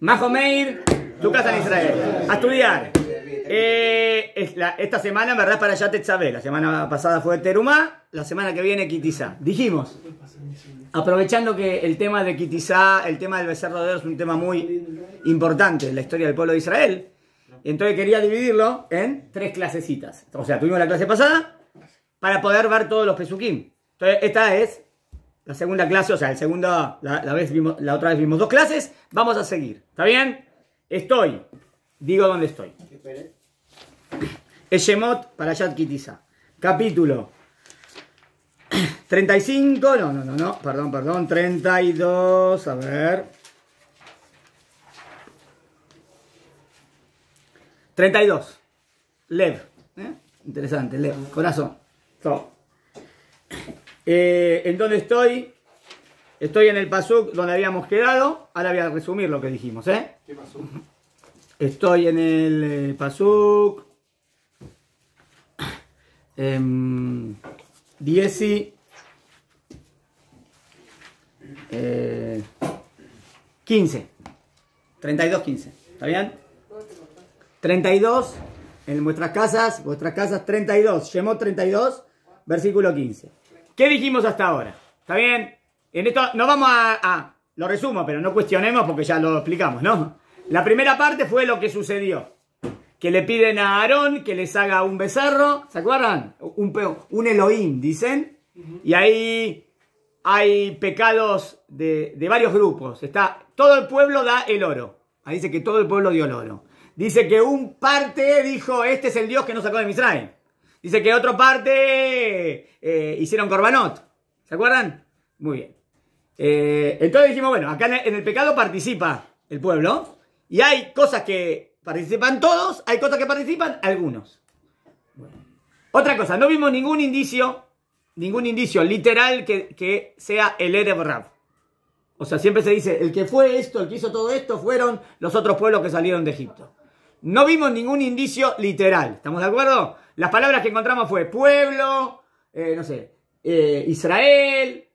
Majo Meir, tu casa en Israel. A estudiar. Eh, esta semana, en verdad, para allá sabes. La semana pasada fue Terumá, la semana que viene Kitizá. Dijimos, aprovechando que el tema de Kitizá, el tema del becerro de oro es un tema muy importante en la historia del pueblo de Israel. Entonces quería dividirlo en tres clasecitas. O sea, tuvimos la clase pasada para poder ver todos los pesukim. Entonces, esta es la segunda clase, o sea, el segundo, la, vez vimos, la otra vez vimos dos clases, vamos a seguir. ¿Está bien? Estoy. Digo dónde estoy. Eshemot para Yad Kitiza. Capítulo 35, no, no, no, no, perdón, perdón, 32, a ver. 32. Lev. ¿eh? Interesante, Lev. Corazón. So. Eh, ¿En dónde estoy? Estoy en el pasuk donde habíamos quedado. Ahora voy a resumir lo que dijimos, ¿eh? ¿Qué pasó? Estoy en el pasuk 10 15. 32, 15. ¿Está bien? 32 en vuestras casas, vuestras casas 32, Shemot 32, versículo 15. ¿Qué dijimos hasta ahora? ¿Está bien? En esto no vamos a, Lo resumo, pero no cuestionemos porque ya lo explicamos, ¿no? La primera parte fue lo que sucedió. Que le piden a Aarón que les haga un becerro, ¿se acuerdan? Un, un Elohim, dicen. Y ahí hay pecados de, varios grupos. Está, todo el pueblo da el oro. Ahí dice que todo el pueblo dio el oro. Dice que un parte dijo, este es el Dios que nos sacó de Israel. Dice que otra parte eh, hicieron corbanot. ¿Se acuerdan? Muy bien. Eh, entonces dijimos, bueno, acá en el, pecado participa el pueblo. Y hay cosas que participan todos, hay cosas que participan algunos. Otra cosa, no vimos ningún indicio, ningún indicio literal que, sea el Ereb Rab. O sea, siempre se dice, el que fue esto, el que hizo todo esto, fueron los otros pueblos que salieron de Egipto. No vimos ningún indicio literal, ¿estamos de acuerdo? Las palabras que encontramos fue pueblo, eh, no sé, eh, Israel,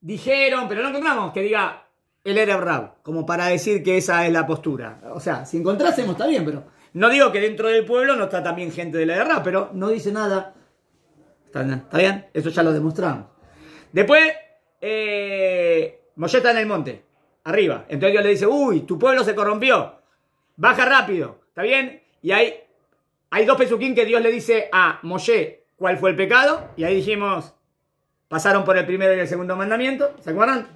dijeron, pero no encontramos que diga el era Rab, como para decir que esa es la postura. O sea, si encontrásemos está bien, pero no digo que dentro del pueblo no está también gente del la Rab, pero no dice nada. ¿Está, ¿Está, bien? Eso ya lo demostramos. Después, eh, está en el monte, arriba. Entonces Dios le dice, uy, tu pueblo se corrompió. Baja rápido, ¿está bien? Y ahí hay dos pesuquín que Dios le dice a Moshe cuál fue el pecado. Y ahí dijimos, pasaron por el primero y el segundo mandamiento. ¿Se acuerdan?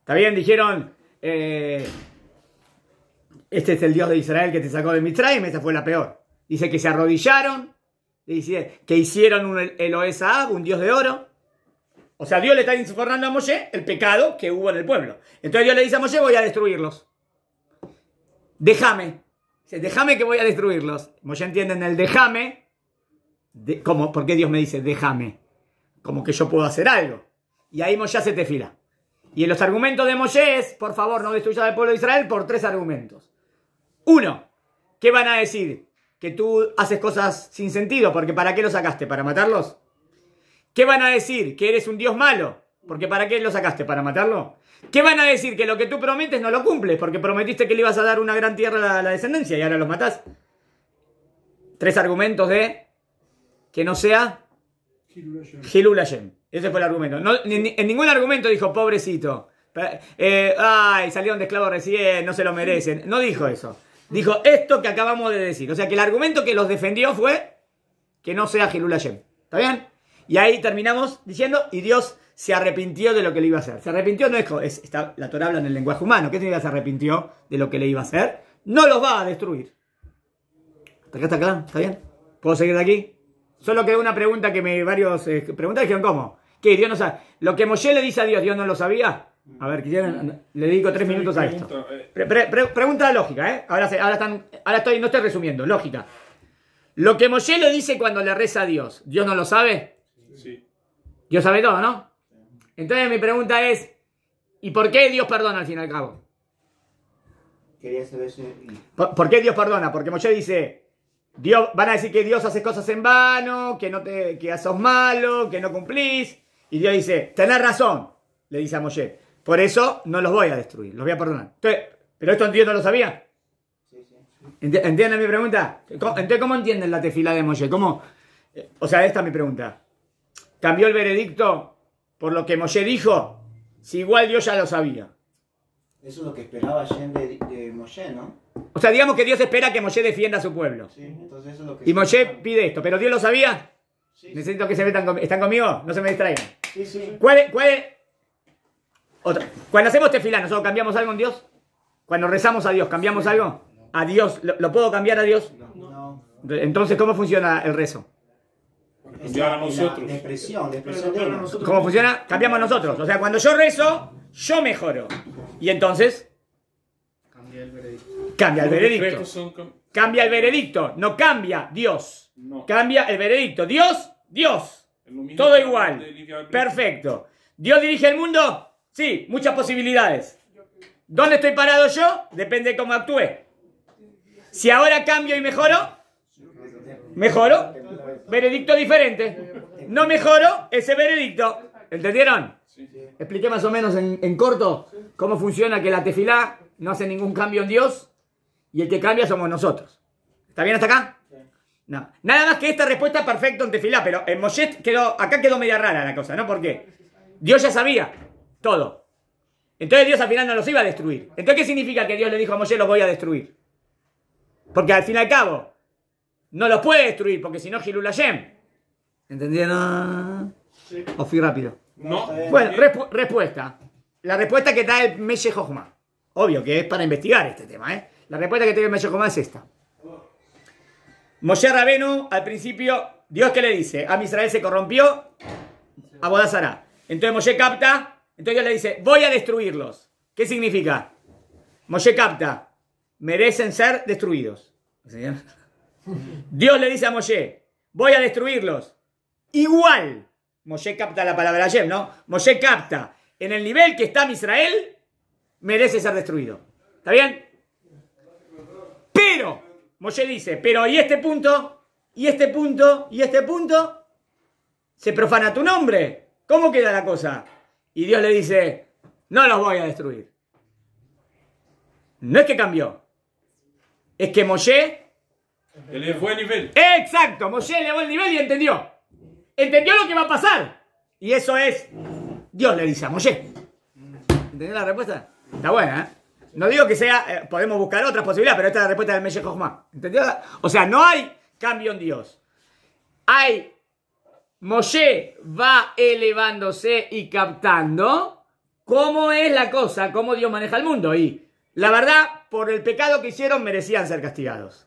Está bien, dijeron, eh, este es el Dios de Israel que te sacó de Mitzrayim. Esa fue la peor. Dice que se arrodillaron. que hicieron un Ab, un Dios de oro. O sea, Dios le está informando a Moshe el pecado que hubo en el pueblo. Entonces Dios le dice a Moshe, voy a destruirlos. Déjame, Dice, déjame que voy a destruirlos. Como ya entienden el déjame, como, ¿por qué Dios me dice déjame? Como que yo puedo hacer algo. Y ahí Moshe se te fila. Y en los argumentos de Moshe es, por favor, no destruyas al pueblo de Israel por tres argumentos. Uno, ¿qué van a decir? Que tú haces cosas sin sentido, porque ¿para qué lo sacaste? ¿Para matarlos? ¿Qué van a decir? ¿Que eres un Dios malo? Porque ¿para qué lo sacaste? ¿Para matarlo? ¿Qué van a decir? Que lo que tú prometes no lo cumples, porque prometiste que le ibas a dar una gran tierra a la, descendencia y ahora los matas. Tres argumentos de que no sea Hilulayem. Ese fue el argumento. en ningún argumento dijo, pobrecito. Eh, ay, salieron de esclavos recién, no se lo merecen. No dijo eso. Dijo esto que acabamos de decir. O sea que el argumento que los defendió fue que no sea Hilulayem. ¿Está bien? Y ahí terminamos diciendo, y Dios se arrepintió de lo que le iba a hacer. Se arrepintió, no es, está, la Torah habla en el lenguaje humano. ¿Qué significa se arrepintió de lo que le iba a hacer? No los va a destruir. ¿Hasta acá está claro? ¿Está bien? ¿Puedo seguir de aquí? Solo quedó una pregunta que me varios eh, dijeron cómo. ¿Qué? Dios no sabe. Lo que Moshe le dice a Dios, Dios no lo sabía. A ver, quisieran, mm. le dedico tres minutos a esto. Eh. pregunta lógica, ¿eh? Ahora, ahora, están, ahora estoy, no estoy resumiendo, lógica. Lo que Moshe le dice cuando le reza a Dios, ¿Dios no lo sabe? Sí. Dios sabe todo, ¿no? Entonces mi pregunta es, ¿y por qué Dios perdona al fin y al cabo? Quería saber si... ¿Por, qué Dios perdona? Porque Moshe dice, Dios, van a decir que Dios hace cosas en vano, que, no te, que sos malo, que no cumplís. Y Dios dice, tenés razón, le dice a Moshe. Por eso no los voy a destruir, los voy a perdonar. pero esto Dios no lo sabía. ¿Entienden mi pregunta? Entonces, ¿cómo entienden la tefila de Moshe? ¿Cómo? Eh, o sea, esta es mi pregunta. ¿Cambió el veredicto por lo que Moshe dijo, si igual Dios ya lo sabía. Eso es lo que esperaba de, Moshe, ¿no? O sea, digamos que Dios espera que Moshe defienda a su pueblo. Sí, entonces eso es lo que y Moshe pide esto, pero Dios lo sabía. Sí, Necesito que se metan conmigo. ¿Están conmigo? No se me distraigan. Sí, sí. ¿Cuál, otra. Cuando hacemos tefilá, ¿nosotros cambiamos algo en Dios? Cuando rezamos a Dios, ¿cambiamos algo? ¿A Dios? ¿Lo, puedo cambiar a Dios? no. Entonces, ¿cómo funciona el rezo? nosotros. depresión, ¿Cómo funciona? Cambiamos nosotros. O sea, cuando yo rezo, yo mejoro. Y entonces. Cambia el veredicto. Cambia el veredicto. Cambia el veredicto. No cambia Dios. Cambia el veredicto. Dios, Dios. Todo igual. Perfecto. ¿Dios dirige el mundo? Sí, muchas posibilidades. ¿Dónde estoy parado yo? Depende de cómo actúe. Si ahora cambio y mejoro, mejoro. Veredicto diferente. No mejoró ese veredicto. ¿Entendieron? Expliqué más o menos en, corto cómo funciona que la tefilá no hace ningún cambio en Dios y el que cambia somos nosotros. ¿Está bien hasta acá? No. Nada más que esta respuesta perfecta en tefilá, pero en Moshe quedó, acá quedó media rara la cosa, ¿no? Porque Dios ya sabía todo. Entonces Dios al final no los iba a destruir. Entonces, ¿qué significa que Dios le dijo a Moshe los voy a destruir? Porque al fin y al cabo, no los puede destruir, porque si no, Gilul ¿Entendieron? O fui rápido. No. Bueno, respuesta. La respuesta que da el Meshe Hojma. Obvio que es para investigar este tema, ¿eh? La respuesta que tiene el Meshe Hojma es esta. Moshe Rabenu, al principio, Dios que le dice, a Israel se corrompió, a Bodazara. Entonces Moshe capta, entonces Dios le dice, voy a destruirlos. ¿Qué significa? Moshe capta, merecen ser destruidos. Dios le dice a Moshe, voy a destruirlos. Igual, Moshe capta la palabra Hashem, ¿no? Moshe capta, en el nivel que está Israel, merece ser destruido. ¿Está bien? Pero, Moshe dice, pero y este punto, y este punto, y este punto, se profana tu nombre. ¿Cómo queda la cosa? Y Dios le dice, no los voy a destruir. No es que cambió. Es que Moshe Elevó el nivel. Exacto, Moshe elevó el nivel y entendió. Entendió lo que va a pasar. Y eso es, Dios le dice a Moshe. ¿Entendió la respuesta? Está buena, ¿eh? No digo que sea, eh, podemos buscar otras posibilidades, pero esta es la respuesta de Meshe Jochma. ¿Entendió? O sea, no hay cambio en Dios. Hay, Moshe va elevándose y captando cómo es la cosa, cómo Dios maneja el mundo. Y la verdad, por el pecado que hicieron, merecían ser castigados.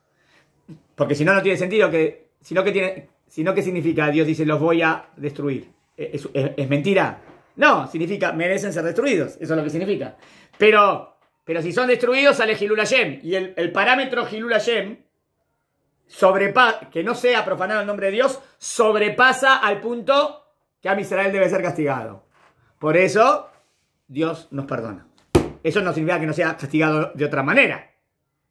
Porque si no, no tiene sentido que. Sino que tiene. Sino significa, Dios dice, los voy a destruir. E, ¿Es, mentira? No, significa, merecen ser destruidos. Eso es lo que significa. Pero, pero si son destruidos, sale Gilul Y el, el parámetro Gilul que no sea profanado el nombre de Dios, sobrepasa al punto que a Israel debe ser castigado. Por eso, Dios nos perdona. Eso no significa que no sea castigado de otra manera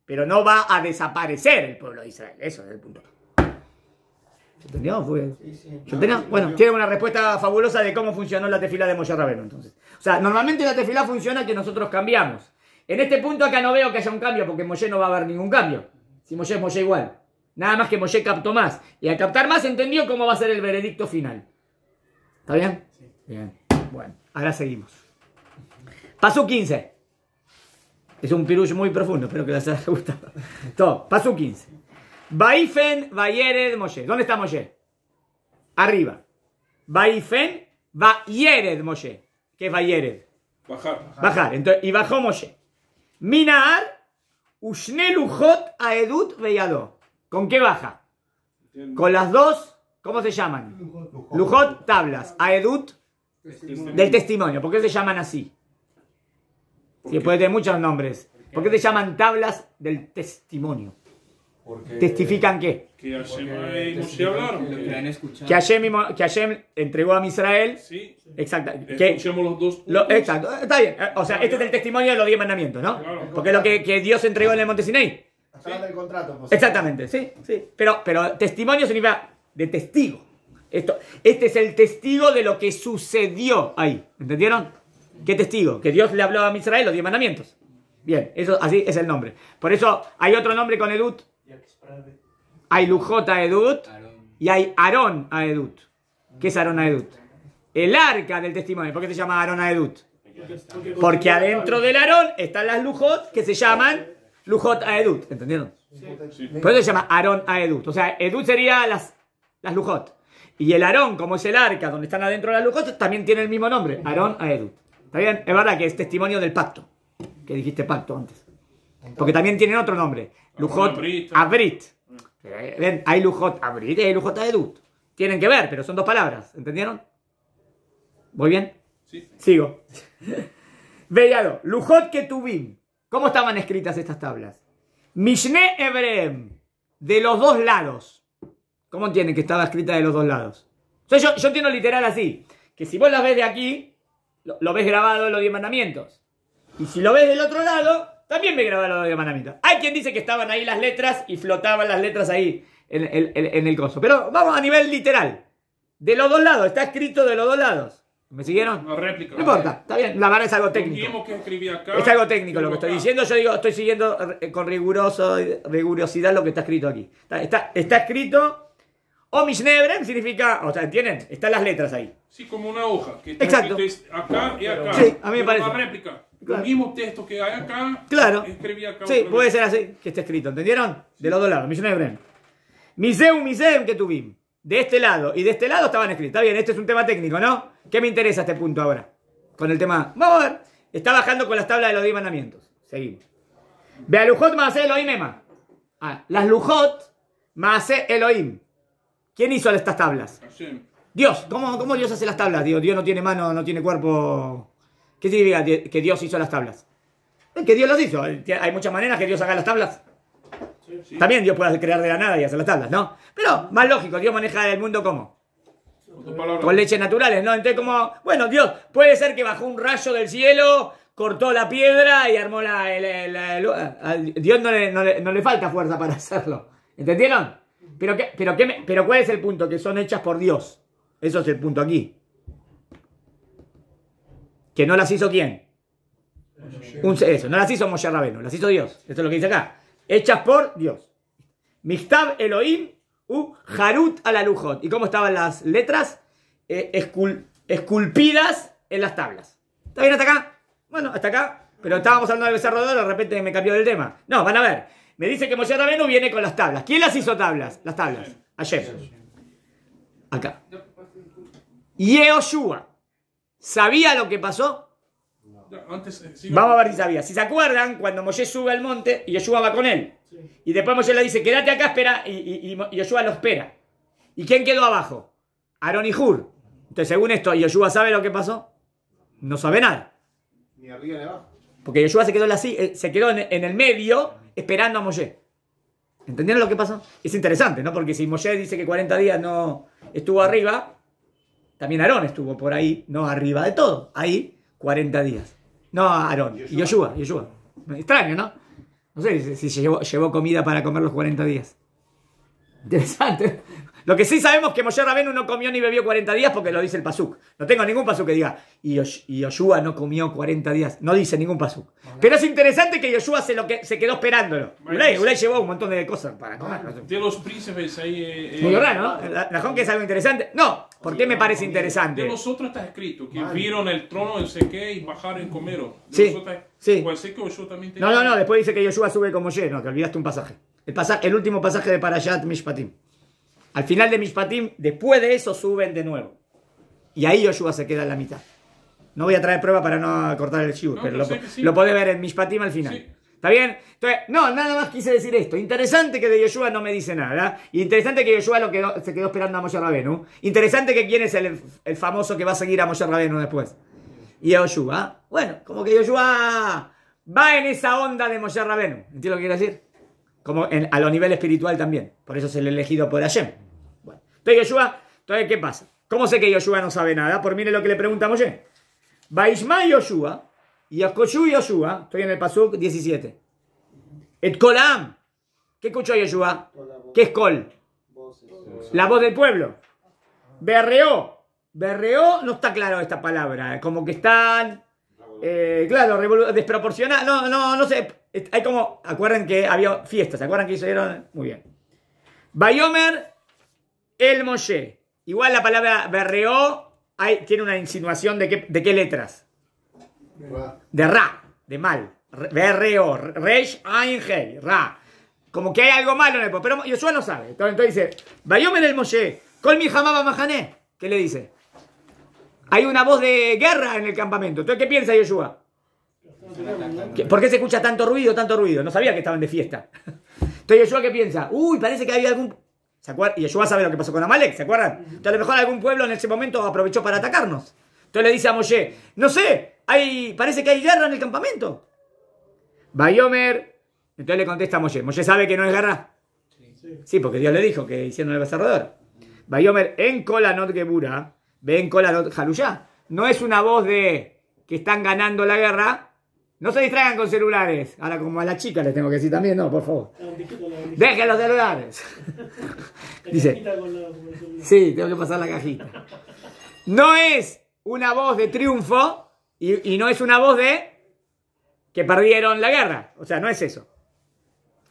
pero no va a desaparecer el pueblo de Israel. Eso es el punto. ¿Se entendió? Sí, sí. bueno, tiene una respuesta fabulosa de cómo funcionó la tefila de Moshe Rabenu, entonces. O sea, normalmente la tefila funciona que nosotros cambiamos. En este punto acá no veo que haya un cambio, porque Moshe no va a haber ningún cambio. Si Moshe es Moshe igual. Nada más que Moshe captó más. Y al captar más entendió cómo va a ser el veredicto final. ¿Está bien? Sí. Bien. Bueno, ahora seguimos. Paso 15. Es un pirush muy profundo, espero que les haya gustado. Todo, paso 15. Baifen Bayered, Moshe. ¿Dónde está Moshe? Arriba. Baifen Bayered, Moshe. ¿Qué es Vayered? Bajar. Bajar. Entonces, y bajó Moshe. Minar Ushne Lujot Aedut Vellado. ¿Con qué baja? Con las dos, ¿cómo se llaman? Lujot, tablas. Aedut del testimonio. ¿Por qué se llaman así? Sí, puede tener muchos nombres. ¿Por qué te llaman tablas del testimonio? ¿Testifican qué? Que Hashem que entregó a Israel. Sí. Exacto. Que, los dos. exacto. Está bien. O sea, este es el testimonio de los diez mandamientos, ¿no? Porque es lo que, Dios entregó en el Monte Sinai. Pues. Exactamente, sí, Pero, pero testimonio significa de testigo. Esto, este es el testigo de lo que sucedió ahí. ¿Entendieron? ¿Qué testigo? Que Dios le habló a Israel los diez mandamientos. Bien, eso, así es el nombre. Por eso hay otro nombre con Edut. Hay Lujot a Edut y hay Aarón a Edut. ¿Qué es Aarón a Edut? El arca del testimonio. ¿Por qué se llama Aarón a Edut? Porque adentro del Aarón están las Lujot que se llaman Lujot a Edut. ¿Entendieron? Por eso se llama Aarón a Edut. O sea, Edut sería las, las Lujot. Y el Aarón, como es el arca donde están adentro las Lujot, también tiene el mismo nombre. Aarón a Edut. Está bien, es verdad que es testimonio del pacto, que dijiste pacto antes. Porque también tienen otro nombre, Lujot Abrit. Mm. Eh, hay Lujot Abrit y hay Lujot Edut. Tienen que ver, pero son dos palabras, ¿entendieron? ¿Voy bien? Sí. Sigo. Vellado. Lujot Ketubim. ¿Cómo estaban escritas estas tablas? Mishne ebrem. de los dos lados. ¿Cómo entienden que estaba escrita de los dos lados? yo, yo entiendo literal así, que si vos las ves de aquí, lo, ves grabado en los diez mandamientos. Y si lo ves del otro lado, también me en los diez mandamientos. Hay quien dice que estaban ahí las letras y flotaban las letras ahí en, en, en, el coso. Pero vamos a nivel literal. De los dos lados, está escrito de los dos lados. ¿Me siguieron? No réplica. No importa, está bien. La vara es algo técnico. es algo técnico lo que estoy diciendo. Yo digo, estoy siguiendo eh, con riguroso, rigurosidad lo que está escrito aquí. Está, está, escrito. O significa. O sea, ¿entienden? Están las letras ahí. Sí, como una hoja. Que Exacto. acá y acá. Sí, a mí me parece. Una réplica. Los mismos textos que hay acá. Claro. Escribí acá. Sí, puede ser así que está escrito. ¿Entendieron? De los dos lados. Misiones de Bren. Miseum, Miseum que tuvimos. De este lado y de este lado estaban escritos. Está bien, este es un tema técnico, ¿no? ¿Qué me interesa este punto ahora? Con el tema. Vamos a ver. Está bajando con las tablas de los 10 mandamientos. Seguimos. Ve a Lujot Maase Elohim Ema. Ah, las Lujot Maase Elohim. ¿Quién hizo estas tablas? Hashem. Dios, ¿cómo, ¿cómo, Dios hace las tablas? Dios, Dios no tiene mano, no tiene cuerpo. ¿Qué significa que Dios hizo las tablas? Que Dios las hizo. Hay muchas maneras que Dios haga las tablas. También Dios puede crear de la nada y hacer las tablas, ¿no? Pero más lógico, Dios maneja el mundo como. Con, leches naturales, ¿no? Entonces como, bueno, Dios, puede ser que bajó un rayo del cielo, cortó la piedra y armó la... Dios no le, no, le, no le, falta fuerza para hacerlo. ¿Entendieron? Pero, qué, pero, qué, pero ¿cuál es el punto? Que son hechas por Dios. Eso es el punto aquí. Que no las hizo quién. eso, no las hizo Moshe Rabeno. las hizo Dios. Esto es lo que dice acá. Hechas por Dios. Mixtab Elohim u Harut al-Alujot. ¿Y cómo estaban las letras? Eh, esculpidas en las tablas. ¿Está bien hasta acá? Bueno, hasta acá. Pero estábamos hablando del becerro de oro, de repente me cambió del tema. No, van a ver. Me dice que Moshe Rabenu viene con las tablas. ¿Quién las hizo tablas? Las tablas. Ayer. Acá. Yehoshua, ¿sabía lo que pasó? Eh, Vamos a ver si sabía. Si se acuerdan, cuando Moshe sube al monte, y Yeshua va con él. Y después Moshe le dice, quédate acá, espera, y, y, lo espera. ¿Y quién quedó abajo? Aarón y Hur. Entonces, según esto, ¿Yoshua sabe lo que pasó? No sabe nada. Ni arriba ni abajo. Porque yoshua se quedó, en eh, se quedó en el medio esperando a Moshe. ¿Entendieron lo que pasó? Es interesante, ¿no? Porque si Moshe dice que 40 días no estuvo arriba, también Aarón estuvo por ahí, no arriba de todo, ahí 40 días. No, Aarón, y Yoshua, Yoshua. Extraño, ¿no? No sé si llevó, llevó comida para comer los 40 días. Interesante. Lo que sí sabemos es que Moshe Rabenu no comió ni bebió 40 días porque lo dice el Pasuk. No tengo ningún Pasuk que diga, y, Yoshua no comió 40 días. No dice ningún Pasuk. Pero es interesante que Yoshua se, lo que, se quedó esperándolo. Ulay, llevó un montón de cosas para ah, comer. de los príncipes ahí... Eh, Muy eh, raro, ¿no? Ah, La, es algo interesante. No, ¿por qué me parece interesante? De otros está escrito que vieron el trono del Seque y bajaron y comieron. sí, sí. que Yoshua también No, no, no, después dice que Yoshua sube como Moshe. No, te olvidaste un pasaje. El, pasaje, el último pasaje de Parashat Mishpatim. Al final de Mishpatim, después de eso suben de nuevo. Y ahí Yoshua se queda en la mitad. No voy a traer prueba para no cortar el shiur, pero lo, sí. ver en Mishpatim al final. ¿Está bien? Entonces, no, nada más quise decir esto. Interesante que de Yoshua no me dice nada. ¿eh? Interesante que Yoshua lo que se quedó esperando a Moshe Rabenu. Interesante que quién es el, famoso que va a seguir a Moshe Rabenu después. Y Yoshua. Bueno, como que Yoshua va en esa onda de Moshe Rabenu. ¿Entiendes lo que quiero decir? Como a lo nivel espiritual también. Por eso es el elegido por Hashem. Entonces ¿qué pasa? ¿Cómo sé que Yoshua no sabe nada? Por mire lo que le preguntamos. Moshe. ¿eh? Baishma Yoshua, y Yoshua, estoy en el Pasuk 17. Et Kolam. ¿Qué escuchó Yoshua? ¿Qué es Kol? La voz del pueblo. Berreó. Berreó no está claro esta palabra. Eh, como que están. Eh, claro, desproporcionada. No, no, no sé. Hay como. Acuerden que había fiestas. ¿Se acuerdan que hicieron? Muy bien. Bayomer el Moshe. Igual la palabra berreó hay, tiene una insinuación de qué, de letras. De ra, de mal. Berreó. reish angel, Ra. Como que hay algo malo en el Pero Yoshua no sabe. Entonces dice, vayóme el Moshe. colmi mi jamaba mahané. ¿Qué le dice? Hay una voz de guerra en el campamento. Entonces, ¿qué piensa Yoshua? ¿Por qué se escucha tanto ruido, tanto ruido? No sabía que estaban de fiesta. Entonces Yoshua, ¿qué piensa? Uy, parece que había algún ¿Se acuerdan? Y a sabe lo que pasó con Amalek, ¿se acuerdan? Entonces a lo mejor algún pueblo en ese momento aprovechó para atacarnos. Entonces le dice a Moshe, no sé, hay, parece que hay guerra en el campamento. Bayomer. Entonces le contesta a Moshe, Moshe sabe que no es guerra. Sí, sí porque Dios le dijo que hicieron el becerrador. Bayomer, en cola not Gebura, ven Not Haluya. No es una voz de que están ganando la guerra, no se distraigan con celulares. Ahora como a la chica le tengo que decir también, no, por favor. Ah, Dejen los celulares. Dice. sí, tengo que pasar la cajita. No es una voz de triunfo y, no es una voz de que perdieron la guerra. O sea, no es eso.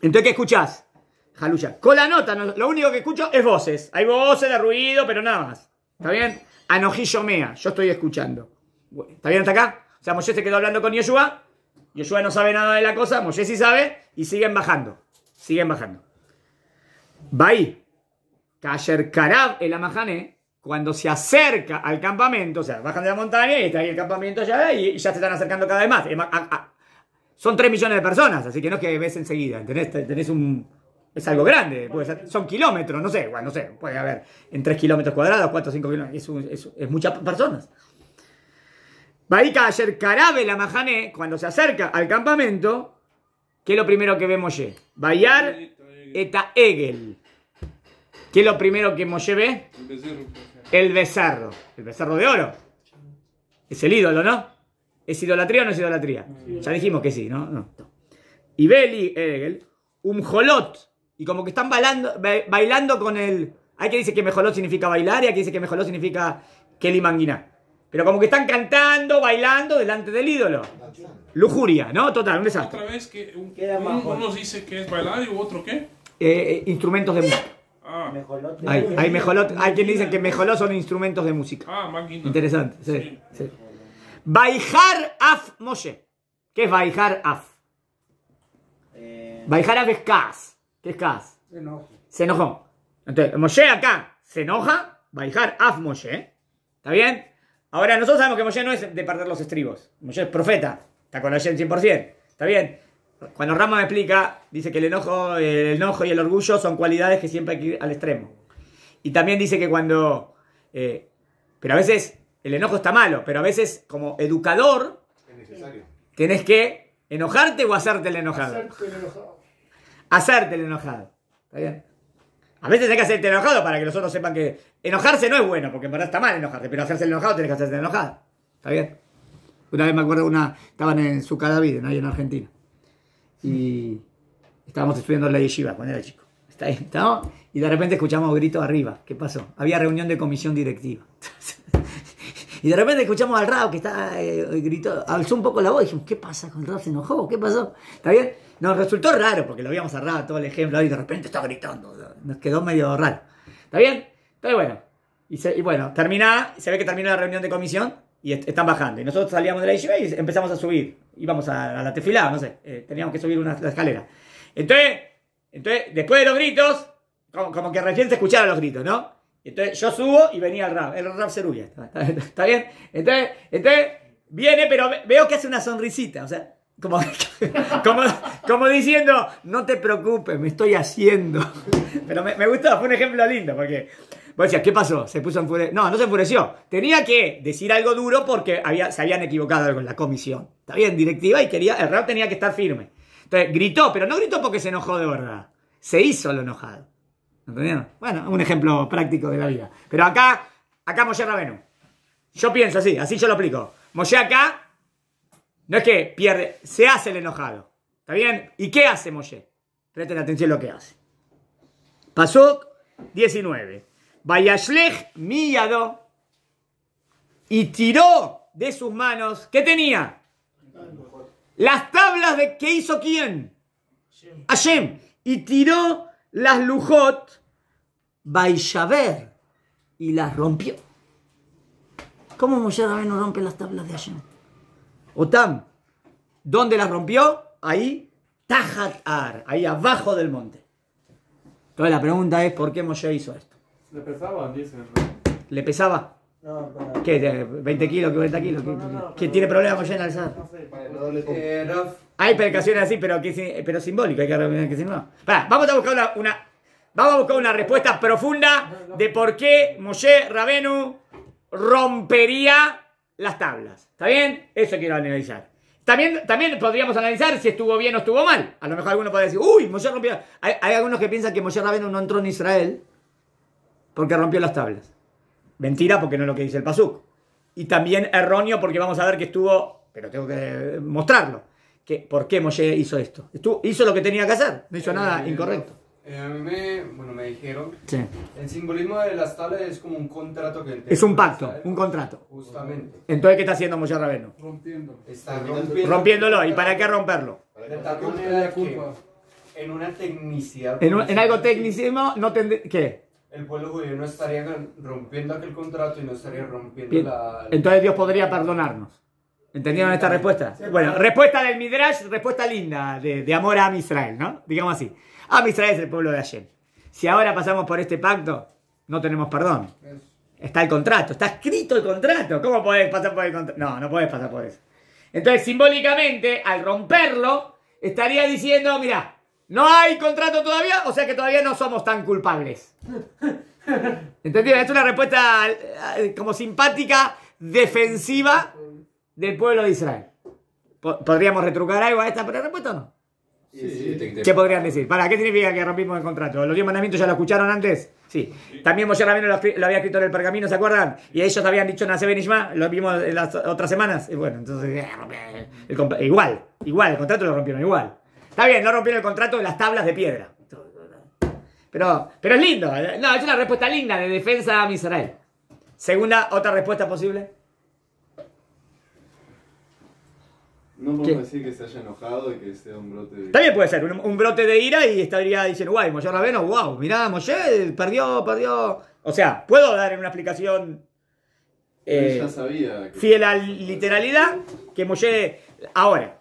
Entonces, ¿qué escuchás? Jaluya. Con la nota, lo único que escucho es voces. Hay voces, de ruido, pero nada más. ¿Está bien? Anojillo mea, yo estoy escuchando. ¿Está bien hasta acá? O sea, Moshe se quedó hablando con Yeshua Yoshua no sabe nada de la cosa, Moisés sí sabe, y siguen bajando. Siguen bajando. Vai. Kasher Carab el Amahane, cuando se acerca al campamento, o sea, bajan de la montaña y está ahí el campamento allá y ya se están acercando cada vez más. Son 3 millones de personas, así que no es que ves enseguida, Tenés un, es algo grande, son kilómetros, no sé, bueno, no sé, puede haber en 3 kilómetros cuadrados, 4 o 5 kilómetros, es muchas personas a ayer carabe la majané, cuando se acerca al campamento, ¿qué es lo primero que ve Moshe? Bayar eta egel. ¿Qué es lo primero que Moshe ve? El becerro. El becerro de oro. Es el ídolo, ¿no? ¿Es idolatría o no es idolatría? Ya dijimos que sí, ¿no? Y Beli Egel, un jolot. Y como que están bailando, bailando con el. Hay que dice que mejolot significa bailar y hay que dice que mejolot significa Manguiná. Pero como que están cantando, bailando delante del ídolo. Lujuria, ¿no? Total, un desastre. Otra vez que un, un, uno dice que es bailar y otro qué? Eh, eh, instrumentos de música. Ah. Hay, hay, mejolot, hay quien dice que mejolot son instrumentos de música. Ah, máquina. Interesante, sí. sí. Baijar af Moshe. ¿Qué es Baijar af? Eh... Baijar af es cas. ¿Qué es cas? Se enojó. Se enojó. Entonces, Moshe acá se enoja. Baijar af Moshe. ¿Está bien? Ahora, nosotros sabemos que Moshe no es de perder los estribos. Moshe es profeta. Está con la 100%. ¿Está bien? Cuando Rama me explica, dice que el enojo, el enojo y el orgullo son cualidades que siempre hay que ir al extremo. Y también dice que cuando... Eh, pero a veces el enojo está malo, pero a veces como educador... Tienes que enojarte o hacerte el enojado. Hacerte el enojado. Hacerte el enojado. ¿Está bien? A veces hay que hacerte enojado para que los otros sepan que enojarse no es bueno, porque en verdad está mal enojarse, pero hacerse enojado tienes que hacerse enojado. ¿Está bien? Una vez me acuerdo, una, estaban en su no ahí en Argentina. Y estábamos estudiando la yeshiva cuando era chico. Está ahí, Y de repente escuchamos gritos arriba. ¿Qué pasó? Había reunión de comisión directiva. y de repente escuchamos al Rao que está eh, gritó, alzó un poco la voz. Dijimos, ¿qué pasa con el Rao? ¿Se enojó? ¿Qué pasó? ¿Está bien? Nos resultó raro porque lo habíamos cerrado todo el ejemplo y de repente está gritando. Nos quedó medio raro. ¿Está bien? Entonces, bueno. Y, y bueno, termina, se ve que termina la reunión de comisión y están bajando. Y nosotros salíamos de la yeshiva y empezamos a subir. Íbamos a, a la tefilada, no sé. Eh, teníamos que subir una la escalera. Entonces, entonces, después de los gritos, como, que recién se escucharon los gritos, ¿no? Entonces yo subo y venía el rap, el rap Cerulla. está bien? Entonces, entonces, viene, pero veo que hace una sonrisita. O sea, como, como, diciendo, no te preocupes, me estoy haciendo. Pero me, me gustó, fue un ejemplo lindo, porque vos decías, ¿qué pasó? Se puso enfurecido. No, no se enfureció. Tenía que decir algo duro porque había, se habían equivocado algo en la comisión. Está bien, directiva y quería, el reo tenía que estar firme. Entonces, gritó, pero no gritó porque se enojó de verdad. Se hizo lo enojado. ¿Entendieron? Bueno, un ejemplo práctico de la vida. Pero acá, acá Moshe Rabenu. Yo pienso así, así yo lo explico Moshe acá no es que pierde, se hace el enojado. ¿Está bien? ¿Y qué hace Moshe? Presten atención lo que hace. Pasó 19. Vayashlech miyado. Y tiró de sus manos. ¿Qué tenía? Las tablas de ¿Qué hizo quién? Hashem. Y tiró las lujot. Vayashaber. Y las rompió. ¿Cómo Moshe no rompe las tablas de Hashem? Otam, ¿dónde la rompió? Ahí, Tajat Ar, ahí abajo del monte. Entonces la pregunta es, ¿por qué Moshe hizo esto? Le pesaba, ¿Le pesaba? No, ¿Qué? ¿20 kilos? que kilos? que tiene problemas Moshe en alzar? No eh, Hay percaciones así, pero, pero simbólico, hay que vamos a buscar una, vamos a buscar una respuesta profunda de por qué Moshe Rabenu rompería las tablas. ¿Está bien? Eso quiero analizar. También, también podríamos analizar si estuvo bien o estuvo mal. A lo mejor alguno puede decir, uy, Moshe rompió. Hay, algunos que piensan que Moshe Rabenu no entró en Israel porque rompió las tablas. Mentira, porque no es lo que dice el Pasuk. Y también erróneo, porque vamos a ver que estuvo, pero tengo que mostrarlo, que por qué Moshe hizo esto. hizo lo que tenía que hacer, no hizo nada eh, incorrecto. Eh, me, bueno, me dijeron. Sí. El simbolismo de las tablas es como un contrato que... Es un pacto, un contrato. Justamente. Entonces, ¿qué está haciendo Moisés Raveno? Rompiendo. Está rompiendo. Rompiéndolo. ¿Y para qué romperlo? En una tecnicidad. En, algo tecnicismo no ¿Qué? El pueblo judío no estaría rompiendo aquel contrato y no estaría rompiendo la... Entonces Dios podría perdonarnos. ¿Entendieron esta respuesta? Bueno, respuesta del Midrash, respuesta linda, de, de amor a Israel, ¿no? Digamos así. A ah, Israel es el pueblo de ayer. Si ahora pasamos por este pacto, no tenemos perdón. Está el contrato, está escrito el contrato. ¿Cómo podés pasar por el contrato? No, no podés pasar por eso. Entonces, simbólicamente, al romperlo, estaría diciendo, mira, no hay contrato todavía, o sea que todavía no somos tan culpables. ¿Entendido? Es una respuesta eh, como simpática, defensiva del pueblo de Israel. ¿Podríamos retrucar algo a esta respuesta o no? ¿Qué podrían decir? ¿Para qué significa que rompimos el contrato? ¿Los diez mandamientos ya lo escucharon antes? Sí. También Moshe lo, había escrito en el pergamino, ¿se acuerdan? Y ellos habían dicho nace Benishma, lo vimos en las otras semanas. Y bueno, entonces. Eh, igual, igual, el contrato lo rompieron, igual. Está bien, no rompieron el contrato de las tablas de piedra. Pero, pero es lindo. Eh, no, es una respuesta linda de defensa a Israel. Segunda, otra respuesta posible. No podemos decir que se haya enojado y que sea un brote de ira. También puede ser, un, brote de ira y estaría diciendo, guay, Moyer Raveno, wow, mirá, Moyer perdió, perdió. O sea, puedo dar en una explicación eh, fiel a literalidad que Moyer. Ahora,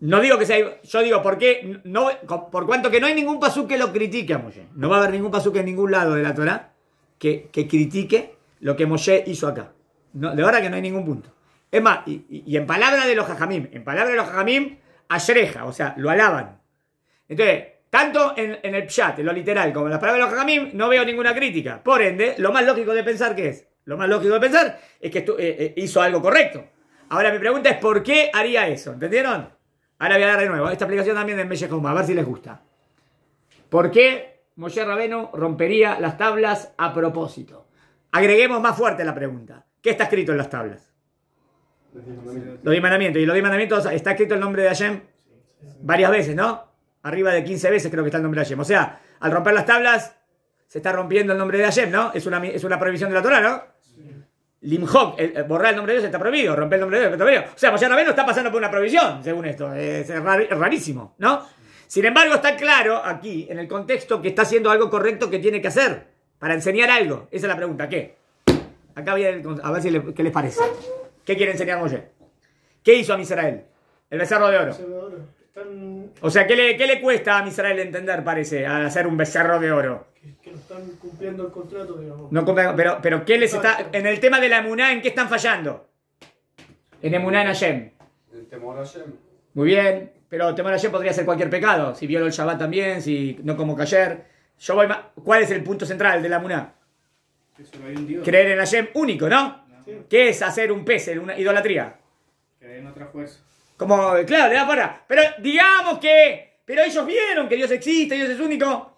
no digo que sea. Yo digo, ¿por No, por cuanto que no hay ningún pasú que lo critique a Moshe. No va a haber ningún pasú que en ningún lado de la Torah que, critique lo que Moshe hizo acá. de verdad que no hay ningún punto. Es más, y, en palabra de los jajamim, en palabra de los jajamim, ashreja, o sea, lo alaban. Entonces, tanto en, el chat, en lo literal, como en las palabras de los jajamim, no veo ninguna crítica. Por ende, lo más lógico de pensar que es, lo más lógico de pensar es que eh, eh, hizo algo correcto. Ahora mi pregunta es, ¿por qué haría eso? ¿Entendieron? Ahora voy a dar de nuevo esta aplicación también de Meshech a ver si les gusta. ¿Por qué Moshe Rabeno rompería las tablas a propósito? Agreguemos más fuerte la pregunta. ¿Qué está escrito en las tablas? lo de mandamientos. Y los diez mandamientos está escrito el nombre de Hashem varias veces, ¿no? Arriba de 15 veces creo que está el nombre de Hashem. O sea, al romper las tablas, se está rompiendo el nombre de Hashem, ¿no? Es una, prohibición de la Torah, ¿no? Limhok, borrar el nombre de Dios está prohibido, romper el nombre de Dios está prohibido. O sea, Moshe está pasando por una prohibición, según esto. Es, rarísimo, ¿no? Sin embargo, está claro aquí, en el contexto, que está haciendo algo correcto que tiene que hacer para enseñar algo. Esa es la pregunta, ¿qué? Acá voy a, ver si qué les parece. ¿Qué quiere enseñar Moshe? ¿Qué hizo a Misrael? El becerro de oro. O sea, ¿qué le, qué le cuesta a Misrael entender, parece, al hacer un becerro de oro? Que, no están cumpliendo el contrato, digamos. No pero, pero ¿qué les está. En el tema de la Emuná, ¿en qué están fallando? En Emuná en Hashem. El temor a Hashem. Muy bien, pero temor a Hashem podría ser cualquier pecado. Si violó el Shabbat también, si no como ayer. Yo voy ¿Cuál es el punto central de la Emuná? Creer en Hashem único, ¿no? ¿Qué es hacer un pez en una idolatría? Que en otra fuerza. Como, claro, le da para. Pero digamos que. Pero ellos vieron que Dios existe, Dios es único.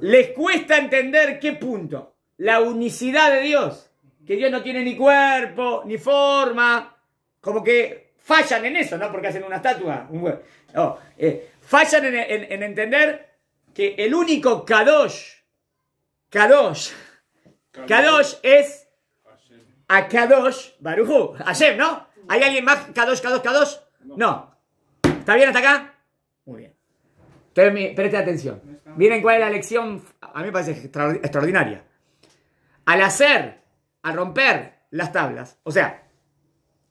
Les cuesta entender qué punto. La unicidad de Dios. Que Dios no tiene ni cuerpo, ni forma. Como que fallan en eso, ¿no? Porque hacen una estatua. No, eh, fallan en entender que el único Kadosh. Kadosh. Kadosh es a Kadosh Barujo. Hashem, ¿no? ¿Hay alguien más? Kadosh, Kadosh, Kadosh. No. ¿Está bien hasta acá? Muy bien. Entonces, preste atención. Miren cuál es la lección, a mí me parece extraordinaria. Al hacer, al romper las tablas, o sea,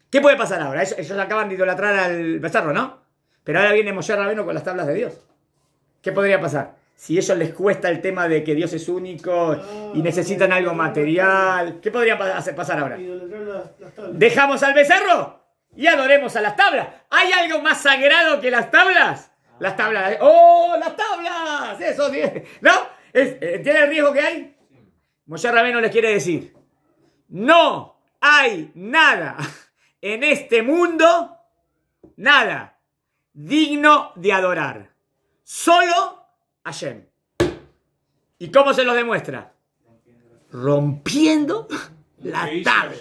¿qué puede pasar ahora? Ellos, acaban de idolatrar al becerro, ¿no? Pero ahora viene Moshe Rabeno con las tablas de Dios. ¿Qué podría pasar? si a ellos les cuesta el tema de que Dios es único ah, y necesitan algo material, ¿qué podría pasar ahora? ¿Dejamos al becerro? Y adoremos a las tablas. ¿Hay algo más sagrado que las tablas? Las tablas. ¿eh? ¡Oh, las tablas! Eso ¿No? Eh, ¿Tiene el riesgo que hay? Moshe no les quiere decir, no hay nada en este mundo, nada digno de adorar. Solo Hashem. ¿Y cómo se lo demuestra? Rompiendo las tablas.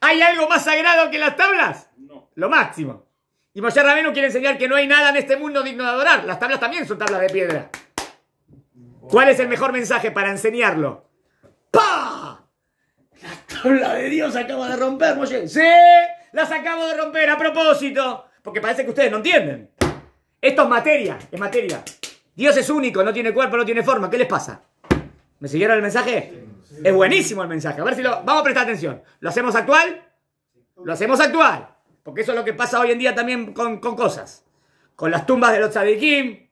¿Hay algo más sagrado que las tablas? No. Lo máximo. Y Moshe Rabenu quiere enseñar que no hay nada en este mundo digno de adorar. Las tablas también son tablas de piedra. ¿Cuál es el mejor mensaje para enseñarlo? ¡Pah! La tabla de Dios acaba de romper, Moshe. ¡Sí! Las acabo de romper a propósito. Porque parece que ustedes no entienden. Esto es materia, es materia. Dios es único, no tiene cuerpo, no tiene forma. ¿Qué les pasa? ¿Me siguieron el mensaje? Es buenísimo el mensaje. A ver si lo. Vamos a prestar atención. ¿Lo hacemos actual? Lo hacemos actual. Porque eso es lo que pasa hoy en día también con, cosas. Con las tumbas de los tzadikim,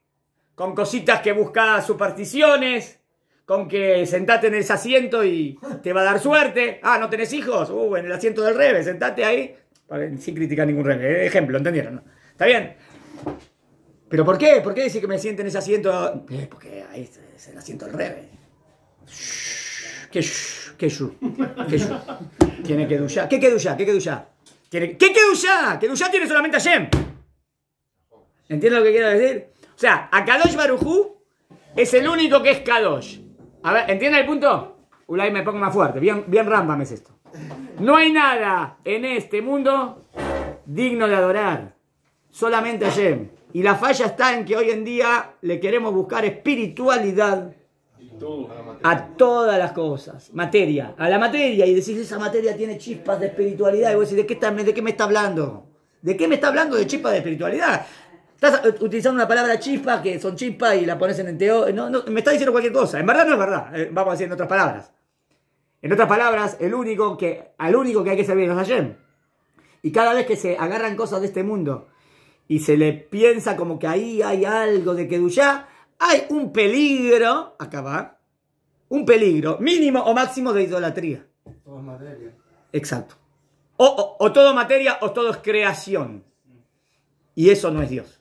con cositas que busca supersticiones, con que sentate en ese asiento y te va a dar suerte. Ah, ¿no tenés hijos? Uh, en el asiento del revés, sentate ahí. Sin criticar ningún revés. Eh, ejemplo, ¿entendieron? ¿Está bien? ¿Pero por qué? ¿Por qué dice que me siente en ese asiento? Eh, porque ahí es el asiento al revés. ¿Qué ¿Qué ¿Qué Tiene que duchar. ¿Qué que duchar? ¿Qué que duchar? ¿Qué que Que duchar tiene solamente a Shem. ¿Entiendes lo que quiero decir? O sea, a Kadosh Barujú es el único que es Kadosh. A ver, ¿entienden el punto? Ulay me pongo más fuerte. Bien, bien Rambam es esto. No hay nada en este mundo digno de adorar. Solamente a Shem. Y la falla está en que hoy en día le queremos buscar espiritualidad a todas las cosas, materia, a la materia, y decís esa materia tiene chispas de espiritualidad, y vos decís, ¿de qué, está, ¿de qué me está hablando? ¿De qué me está hablando de chispas de espiritualidad? Estás utilizando una palabra chispa, que son chispas, y la pones en el no, me está diciendo cualquier cosa, en verdad no es verdad, eh, vamos a decir en otras palabras. En otras palabras, el único que, al único que hay que servir es Yem. Y cada vez que se agarran cosas de este mundo y se le piensa como que ahí hay algo de que ya hay un peligro, acá va, un peligro mínimo o máximo de idolatría. Todo es materia. Exacto. O, o, o todo materia o todo es creación. Y eso no es Dios.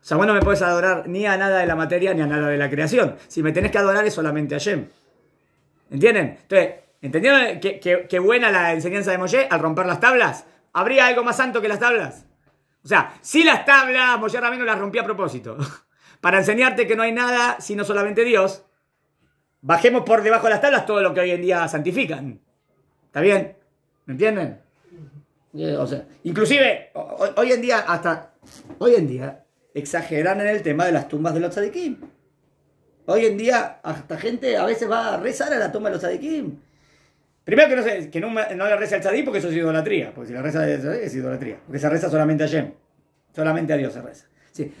O sea, vos no me puedes adorar ni a nada de la materia ni a nada de la creación. Si me tenés que adorar es solamente a Yem. ¿Entienden? Entonces, ¿entendieron qué, qué, qué buena la enseñanza de Moshe al romper las tablas? ¿Habría algo más santo que las tablas? O sea, si las tablas, Moshe Rabino las rompí a propósito. Para enseñarte que no hay nada sino solamente Dios, bajemos por debajo de las tablas todo lo que hoy en día santifican. ¿Está bien? ¿Me entienden? Eh, o sea, inclusive, hoy en día, hasta hoy en día, exageran en el tema de las tumbas de los tzadikim. Hoy en día, hasta gente a veces va a rezar a la tumba de los tzadikim. Primero que no, se, que no, no le reza al sadik porque eso es idolatría. Porque si le reza al es idolatría. Porque se reza solamente a Yem. Solamente a Dios se reza. Sí.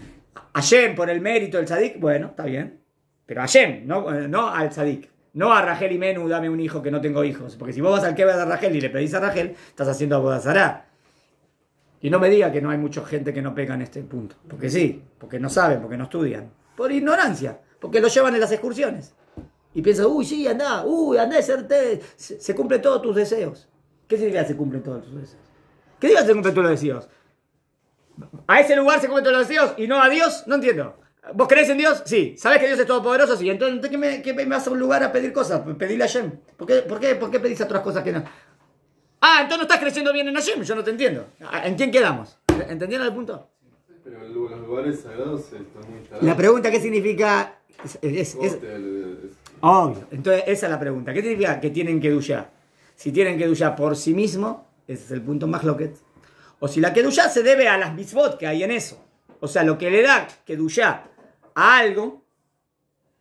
A Yem por el mérito del sadik bueno, está bien. Pero a Yem, no, eh, no al sadik No a Rachel y Menú, dame un hijo que no tengo hijos. Porque si vos vas al que de Rachel y le pedís a Rachel, estás haciendo Bodazará. Y no me diga que no hay mucha gente que no pega en este punto. Porque sí, porque no saben, porque no estudian. Por ignorancia, porque lo llevan en las excursiones. Y piensas, uy, sí, anda, uy, anda se, cumplen todos tus deseos. ¿Qué significa se cumplen todos tus deseos? ¿Qué que se cumplen todos los deseos? ¿A ese lugar se cumplen todos los deseos y no a Dios? No entiendo. ¿Vos crees en Dios? Sí. sabes que Dios es todopoderoso? Sí. Entonces, ¿qué me, qué vas a un lugar a pedir cosas? Pedirle a Hashem. ¿Por qué, por, qué, pedís otras cosas que no? Ah, entonces no estás creciendo bien en Hashem. Yo no te entiendo. Ah, ¿En quién quedamos? ¿Entendieron el punto? Pero los lugares sagrados eh, están muy La pregunta, ¿qué significa? Obvio. Entonces, esa es la pregunta. ¿Qué significa que tienen que Si tienen que por sí mismo, ese es el punto más loquet. O si la Kedusha se debe a las mitzvot que hay en eso. O sea, lo que le da Kedusha a algo,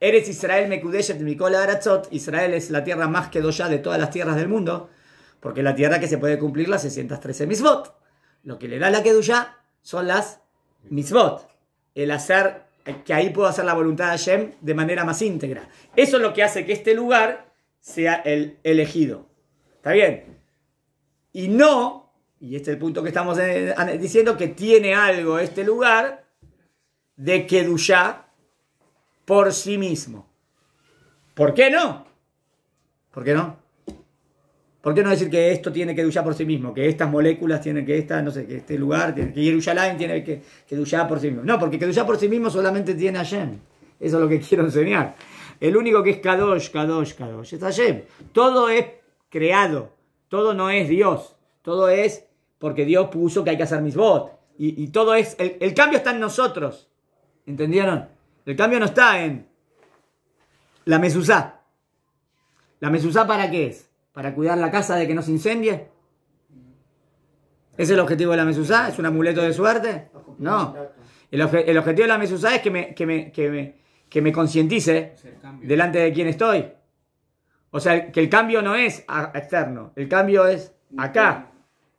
Eres Israel Mekudeshet Mikola, Aratzot, Israel es la tierra más Kedusha de todas las tierras del mundo, porque la tierra que se puede cumplir las 613 mitzvot. Lo que le da la Kedusha son las mitzvot, el hacer eh, que ahí puedo hacer la voluntad de Hashem de manera más íntegra. Eso es lo que hace que este lugar sea el elegido. ¿Está bien? Y no, y este es el punto que estamos eh, diciendo, que tiene algo este lugar de Kedushá por sí mismo. ¿Por qué no? ¿Por qué no? ¿Por qué no decir que esto tiene que duyar por sí mismo? Que estas moléculas tienen que esta, no sé, que este lugar, tiene, que Yerushalayim tiene que, que por sí mismo? No, porque que por sí mismo solamente tiene Hashem. Eso es lo que quiero enseñar. El único que es Kadosh, Kadosh, Kadosh es Hashem. Todo es creado. Todo no es Dios. Todo es porque Dios puso que hay que hacer mis votos. Y, todo es. El, cambio está en nosotros. ¿Entendieron? El cambio no está en la mesusá. ¿La mesusá para qué es? para cuidar la casa de que no se incendie? es el objetivo de la mesuzá? ¿Es un amuleto de suerte? No. El, objetivo de la mesuzá es que me, que me, concientice delante de quién estoy. O sea, que el cambio no es externo, el cambio es acá.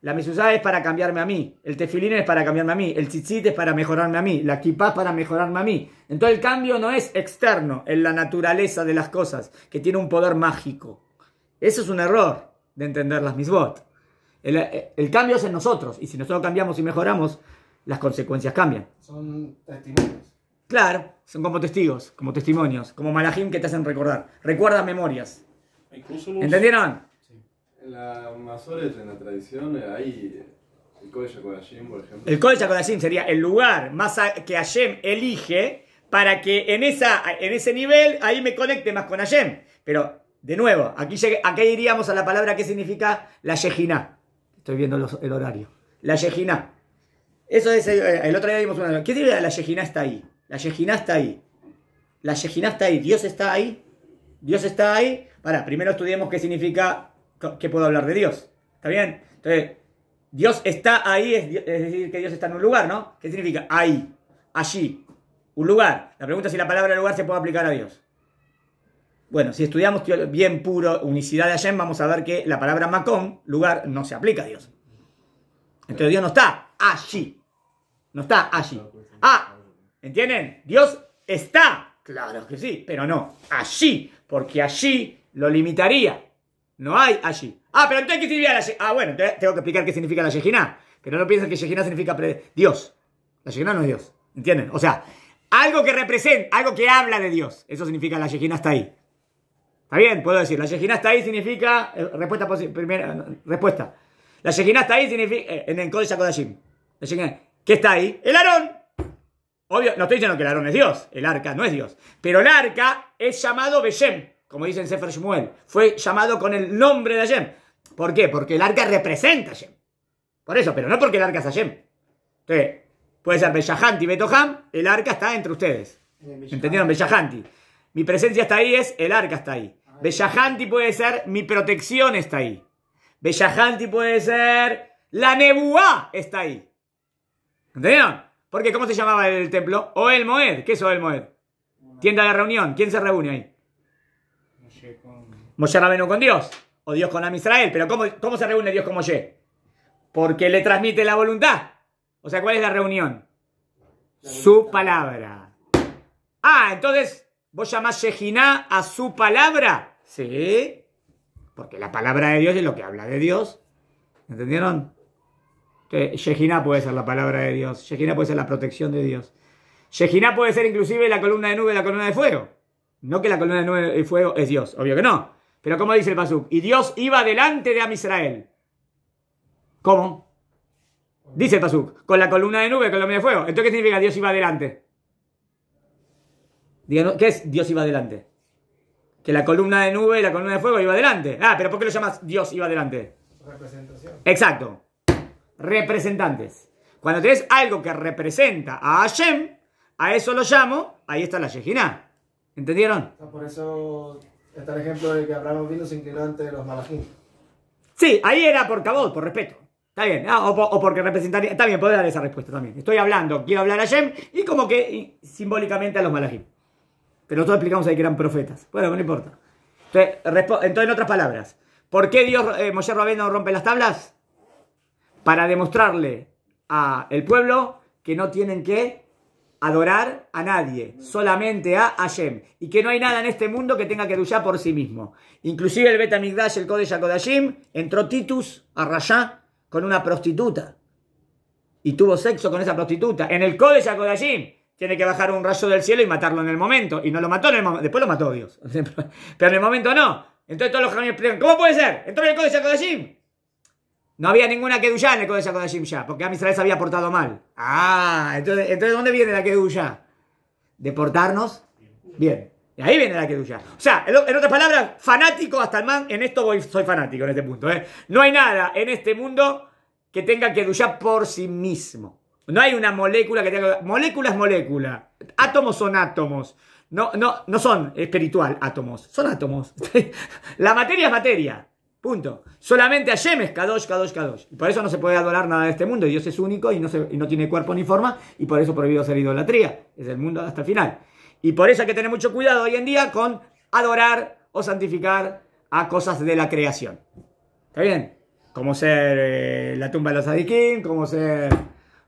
La mesuzá es para cambiarme a mí, el tefilín es para cambiarme a mí, el tzitzit es para mejorarme a mí, la kipá es para mejorarme a mí. Entonces el cambio no es externo en la naturaleza de las cosas, que tiene un poder mágico. Eso es un error de entender las misbot. El, el cambio es en nosotros y si nosotros cambiamos y mejoramos, las consecuencias cambian. Son testimonios. Claro, son como testigos, como testimonios, como malajim que te hacen recordar. Recuerda memorias. ¿Entendieron? En la en la tradición, hay eh, el Kodesh akodashim, por ejemplo. El Kodesh sería el lugar más que Hashem elige para que en, esa, en ese nivel ahí me conecte más con Hashem. Pero de nuevo, aquí, aquí iríamos a la palabra que significa la yejiná. Estoy viendo el horario. La yejiná. Eso es, eh, el, otro día vimos una... ¿Qué significa la yejiná está ahí? La yejiná está ahí. La yejiná está ahí. Dios está ahí. Dios está ahí. Para, primero estudiemos qué significa, que puedo hablar de Dios. ¿Está bien? Entonces, Dios está ahí, es, es decir, que Dios está en un lugar, ¿no? ¿Qué significa? Ahí, allí, un lugar. La pregunta es si la palabra lugar se puede aplicar a Dios. Bueno, si estudiamos bien puro unicidad de Hashem, vamos a ver que la palabra Macón, lugar, no se aplica a Dios. Entonces Dios no está allí. No está allí. Ah, ¿entienden? Dios está. Claro que sí, pero no allí, porque allí lo limitaría. No hay allí. Ah, pero entonces ¿qué significa la Ah, bueno, tengo que explicar qué significa la Shejina. Pero no piensen que Shejina significa Dios. La Shejina no es Dios. ¿Entienden? O sea, algo que representa, algo que habla de Dios. Eso significa la Shejina está ahí. Está bien, puedo decir. La shekinah está ahí significa. Eh, respuesta. Primera, respuesta. La shekinah está ahí significa. Eh, en el de Kodashim. ¿Qué está ahí? El arón. Obvio, no estoy diciendo que el arón es Dios. El arca no es Dios. Pero el arca es llamado Beshem. Como dicen Sefer Shmuel. Fue llamado con el nombre de Hashem. ¿Por qué? Porque el arca representa a Hashem. Por eso, pero no porque el arca es Hashem. Entonces, puede ser Bellahanti, Betoham, el arca está entre ustedes. ¿Entendieron? Bellahanti. Mi presencia está ahí, es el arca está ahí. Bellahanti puede ser mi protección está ahí. Bellahanti puede ser la nebuá está ahí. ¿Entendieron? Porque ¿cómo se llamaba el templo? O el Moed. ¿Qué es el Moed? Tienda de reunión. ¿Quién se reúne ahí? Moshe Rabenu con Dios. O Dios con Amisrael. Pero ¿cómo, ¿cómo se reúne Dios con Moshe? Porque le transmite la voluntad. O sea, ¿cuál es la reunión? Su palabra. Ah, entonces ¿Vos llamás Shejiná a su palabra? Sí. Porque la palabra de Dios es lo que habla de Dios. ¿Entendieron? Shejiná puede ser la palabra de Dios. Shejiná puede ser la protección de Dios. Shejiná puede ser inclusive la columna de nube, la columna de fuego. No que la columna de nube y fuego es Dios, obvio que no. Pero ¿cómo dice el Pasuk, y Dios iba delante de Amisrael. ¿Cómo? Dice el Pasuk, con la columna de nube, con la columna de fuego. Entonces, ¿qué significa Dios iba delante? ¿qué es Dios iba adelante? Que la columna de nube y la columna de fuego iba adelante. Ah, pero ¿por qué lo llamas Dios iba adelante? Representación. Exacto. Representantes. Cuando tienes algo que representa a Hashem, a eso lo llamo, ahí está la Yejina. ¿Entendieron? por eso está el ejemplo de que Abraham vino se inclinó ante los malajim. Sí, ahí era por cabot, por respeto. Está bien, ah, o, porque representaría. Está bien, puedo dar esa respuesta también. Estoy hablando, quiero hablar a Hashem y como que simbólicamente a los malajim. Pero nosotros explicamos ahí que eran profetas. Bueno, no importa. Entonces, en otras palabras, ¿por qué Dios, eh, Moshe Rabbeinu rompe las tablas? Para demostrarle al pueblo que no tienen que adorar a nadie, solamente a Hashem. Y que no hay nada en este mundo que tenga que duchar por sí mismo. Inclusive el Betamigdash, el Kodesh HaKodashim, entró Titus a Rayá con una prostituta. Y tuvo sexo con esa prostituta. En el Kodesh HaKodashim tiene que bajar un rayo del cielo y matarlo en el momento. Y no lo mató en el momento. Después lo mató Dios. Pero en el momento no. Entonces todos los jajamim explican, ¿cómo puede ser? Entró en el de Akodashim? No había ninguna Kedushá en el Códice Akodashim ya, porque a se había portado mal. Ah, entonces, entonces ¿dónde viene la Kedushá? ¿De portarnos? Bien. Y ahí viene la Kedushá. O sea, en, otras palabras, fanático hasta el man, en esto voy, soy fanático en este punto. ¿eh? No hay nada en este mundo que tenga Kedushá por sí mismo. No hay una molécula que tenga... Molécula es molécula. Átomos son átomos. No, no, no son espiritual átomos. Son átomos. la materia es materia. Punto. Solamente a es Kadosh, Kadosh, Kadosh. Y por eso no se puede adorar nada de este mundo. Dios es único y no, no tiene cuerpo ni forma. Y por eso prohibido hacer idolatría. Es el mundo hasta el final. Y por eso hay que tener mucho cuidado hoy en día con adorar o santificar a cosas de la creación. ¿Está bien? Como ser eh, la tumba de los adiquín, como ser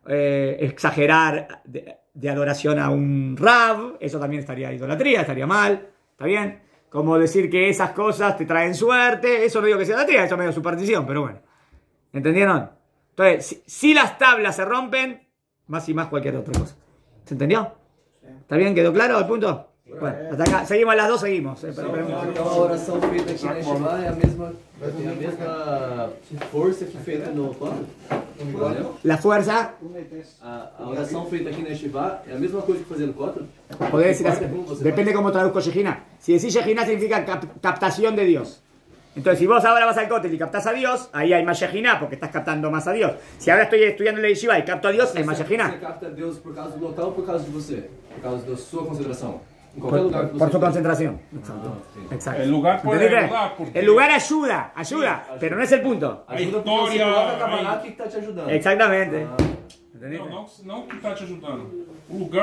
eh, exagerar de, adoración a un rab, eso también estaría idolatría, estaría mal, ¿está bien? Como decir que esas cosas te traen suerte, eso no digo que sea idolatría, eso es medio superstición, pero bueno, ¿entendieron? Entonces, si, si, las tablas se rompen, más y más cualquier otra cosa. ¿Se entendió? ¿Está bien? ¿Quedó claro el punto? Bueno, hasta acá. Seguimos a las dos, seguimos. Eh, Uma oração feita aqui na Shema é a mesma, mesma que feita no pano. La fuerza. A, ah, a oração feita aqui na Shema é a mesma coisa que fazer no cotro? Podés decir así. Depende cómo traduzco Shejina. Si decís Shejina significa cap- captación de Dios. Entonces, si vos ahora vas al cótel y captás a Dios, ahí hay más Shejina porque estás captando más a Dios. Si ahora estoy estudiando la Yeshiva y capto a Dios, hay más Shejina. ¿se capta a Dios por causa do local o por causa de você? Por causa da sua consideración por, su concentración. Ah, Exacto. El lugar ayuda, ayuda, pero no es el punto. te Exactamente. Ah. te